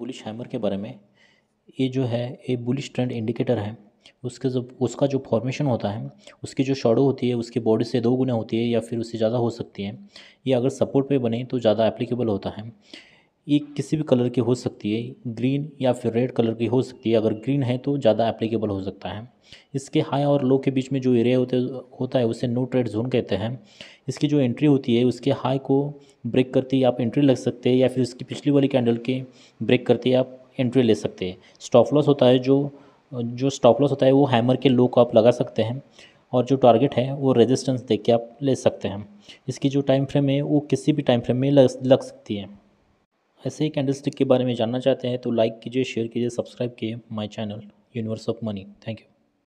bullish hammer के बारे में ये जो है ये बुलिश ट्रेंड इंडिकेटर है उसके जो उसका जो फॉर्मेशन होता है उसकी जो शॉडो होती है उसकी बॉडी से दो गुना होती है या फिर उससे ज़्यादा हो सकती है ये अगर सपोर्ट पे बने तो ज़्यादा एप्लीकेबल होता है ये किसी भी कलर की हो सकती है ग्रीन या फिर रेड कलर की हो सकती है अगर ग्रीन है तो ज़्यादा एप्लीकेबल हो सकता है इसके हाई और लो के बीच में जो एरिया होते होता है उसे नो ट्रेड जोन कहते हैं इसकी जो एंट्री होती है उसके हाई को ब्रेक करते आप एंट्री लग सकते हैं या फिर उसकी पिछली वाली कैंडल के ब्रेक करते आप एंट्री ले सकते हैं स्टॉप लॉस होता है जो जो स्टॉप लॉस होता है वो हैमर के लो को आप लगा सकते हैं और जो टारगेट है वो रेजिस्टेंस देख के आप ले सकते हैं इसकी जो टाइम फ्रेम है वो किसी भी टाइम फ्रेम में लग, लग सकती है ऐसे ही कैंडल स्टिक के बारे में जानना चाहते हैं तो लाइक कीजिए शेयर कीजिए सब्सक्राइब कीजिए my channel universe of money thank you